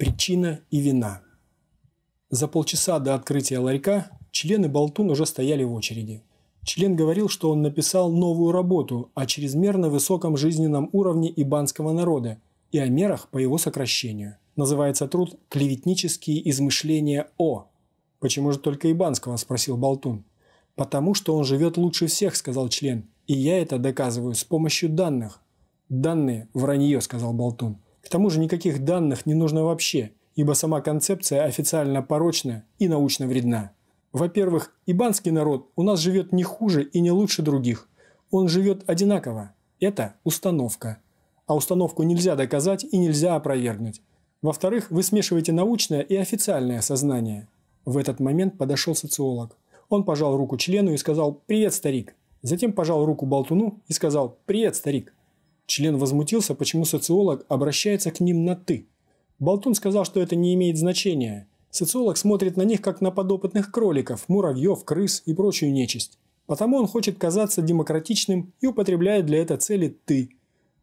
Причина и вина. За полчаса до открытия ларька члены Болтун уже стояли в очереди. Член говорил, что он написал новую работу о чрезмерно высоком жизненном уровне ибанского народа и о мерах по его сокращению. Называется труд «Клеветнические измышления О». «Почему же только ибанского?» – спросил Болтун. «Потому что он живет лучше всех», – сказал член. «И я это доказываю с помощью данных». «Данные – вранье», – сказал Болтун. К тому же никаких данных не нужно вообще, ибо сама концепция официально порочна и научно вредна. Во-первых, ибанский народ у нас живет не хуже и не лучше других. Он живет одинаково. Это установка. А установку нельзя доказать и нельзя опровергнуть. Во-вторых, вы смешиваете научное и официальное сознание. В этот момент подошел социолог. Он пожал руку члену и сказал «Привет, старик». Затем пожал руку болтуну и сказал «Привет, старик». Член возмутился, почему социолог обращается к ним на «ты». Болтун сказал, что это не имеет значения. Социолог смотрит на них, как на подопытных кроликов, муравьев, крыс и прочую нечисть. Потому он хочет казаться демократичным и употребляет для этой цели «ты».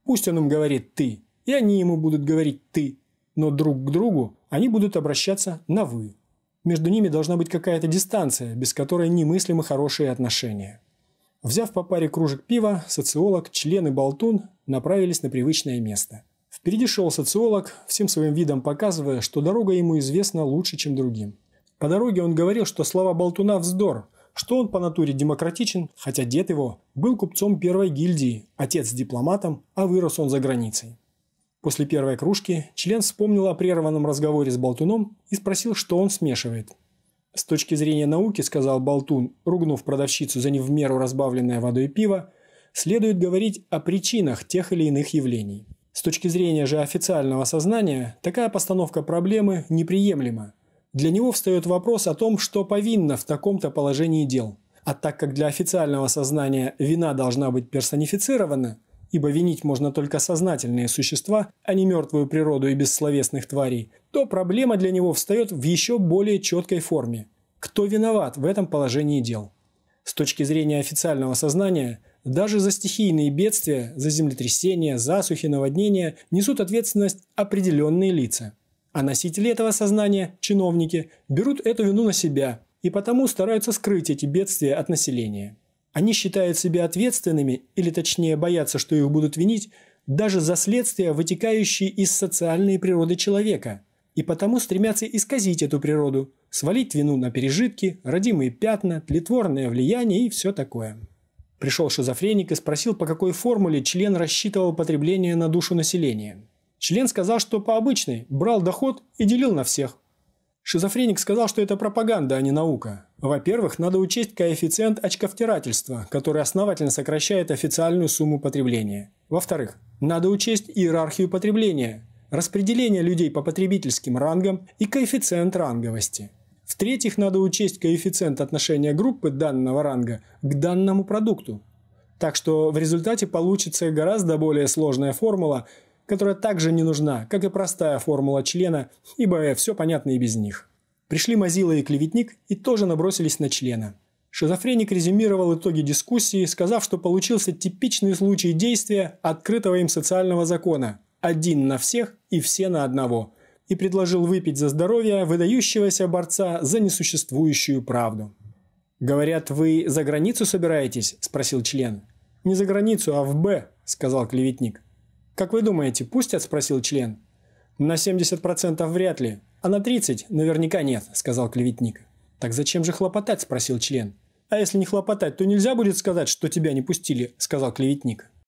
Пусть он им говорит «ты», и они ему будут говорить «ты», но друг к другу они будут обращаться на «вы». Между ними должна быть какая-то дистанция, без которой немыслимы хорошие отношения. Взяв по паре кружек пива, социолог, член и болтун направились на привычное место. Впереди шел социолог, всем своим видом показывая, что дорога ему известна лучше, чем другим. По дороге он говорил, что слова болтуна – вздор, что он по натуре демократичен, хотя дед его был купцом первой гильдии, отец – дипломатом, а вырос он за границей. После первой кружки член вспомнил о прерванном разговоре с болтуном и спросил, что он смешивает – с точки зрения науки, сказал Болтун, ругнув продавщицу за не в меру разбавленное водой пиво, следует говорить о причинах тех или иных явлений. С точки зрения же официального сознания, такая постановка проблемы неприемлема. Для него встает вопрос о том, что повинно в таком-то положении дел. А так как для официального сознания вина должна быть персонифицирована, ибо винить можно только сознательные существа, а не мертвую природу и бессловесных тварей, то проблема для него встает в еще более четкой форме. Кто виноват в этом положении дел? С точки зрения официального сознания, даже за стихийные бедствия, за землетрясения, засухи, наводнения несут ответственность определенные лица. А носители этого сознания, чиновники, берут эту вину на себя и потому стараются скрыть эти бедствия от населения. Они считают себя ответственными, или точнее боятся, что их будут винить, даже за следствия, вытекающие из социальной природы человека – и потому стремятся исказить эту природу, свалить вину на пережитки, родимые пятна, тлетворное влияние и все такое. Пришел шизофреник и спросил, по какой формуле член рассчитывал потребление на душу населения. Член сказал, что по обычной, брал доход и делил на всех. Шизофреник сказал, что это пропаганда, а не наука. Во-первых, надо учесть коэффициент очковтирательства, который основательно сокращает официальную сумму потребления. Во-вторых, надо учесть иерархию потребления, распределение людей по потребительским рангам и коэффициент ранговости. В-третьих, надо учесть коэффициент отношения группы данного ранга к данному продукту. Так что в результате получится гораздо более сложная формула, которая также не нужна, как и простая формула члена, ибо все понятно и без них. Пришли Мазила и Клеветник и тоже набросились на члена. Шизофреник резюмировал итоги дискуссии, сказав, что получился типичный случай действия открытого им социального закона – один на всех и все на одного, и предложил выпить за здоровье выдающегося борца за несуществующую правду. «Говорят, вы за границу собираетесь?» – спросил член. «Не за границу, а в Б», – сказал клеветник. «Как вы думаете, пустят?» – спросил член. «На 70% вряд ли, а на 30% наверняка нет», – сказал клеветник. «Так зачем же хлопотать?» – спросил член. «А если не хлопотать, то нельзя будет сказать, что тебя не пустили», – сказал клеветник.